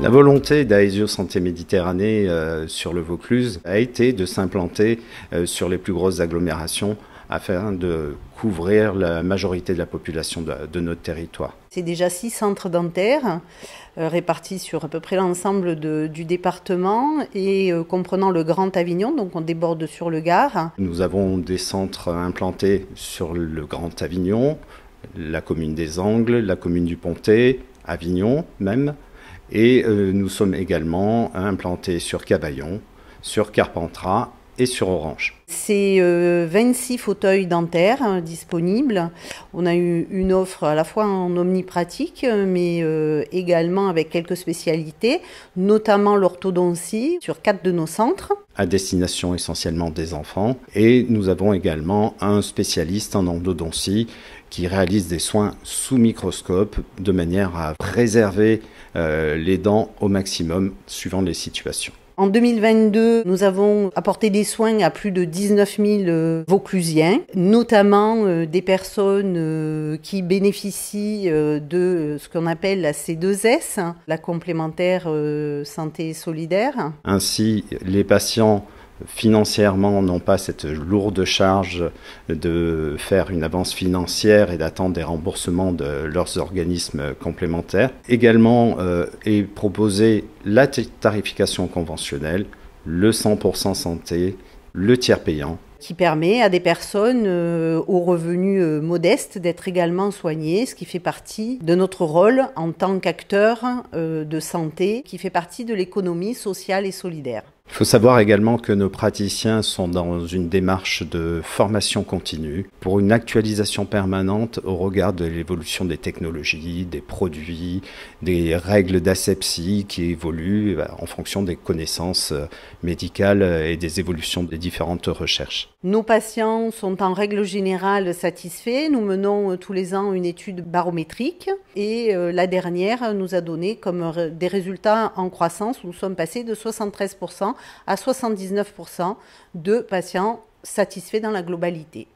La volonté d'Aesio Santé Méditerranée euh, sur le Vaucluse a été de s'implanter euh, sur les plus grosses agglomérations afin de couvrir la majorité de la population de, notre territoire. C'est déjà six centres dentaires euh, répartis sur à peu près l'ensemble du département et comprenant le Grand Avignon, donc on déborde sur le Gard. Nous avons des centres implantés sur le Grand Avignon, la commune des Angles, la commune du Pontet, Avignon même, et euh, nous sommes également implantés sur Cavaillon, sur Carpentras sur Orange. C'est 26 euh, fauteuils dentaires hein, disponibles. On a eu une offre à la fois en omnipratique, mais euh, également avec quelques spécialités, notamment l'orthodontie sur quatre de nos centres. À destination essentiellement des enfants. Et nous avons également un spécialiste en endodontie qui réalise des soins sous microscope de manière à préserver euh, les dents au maximum suivant les situations. En 2022, nous avons apporté des soins à plus de 19 000 euh, Vauclusiens, notamment euh, des personnes euh, qui bénéficient de ce qu'on appelle la C2S, hein, la complémentaire santé solidaire. Ainsi, les patients financièrement n'ont pas cette lourde charge de faire une avance financière et d'attendre des remboursements de leurs organismes complémentaires. Également euh, est proposée la tarification conventionnelle, le 100% santé, le tiers payant qui permet à des personnes euh, aux revenus euh, modestes d'être également soignées, ce qui fait partie de notre rôle en tant qu'acteur de santé, qui fait partie de l'économie sociale et solidaire. Il faut savoir également que nos praticiens sont dans une démarche de formation continue pour une actualisation permanente au regard de l'évolution des technologies, des produits, des règles d'asepsie qui évoluent bah, en fonction des connaissances euh, médicales euh, et des évolutions des différentes recherches. Nos patients sont en règle générale satisfaits. Nous menons euh, tous les ans une étude barométrique et la dernière nous a donné comme des résultats en croissance. Nous sommes passés de 73% à 79% de patients satisfaits dans la globalité.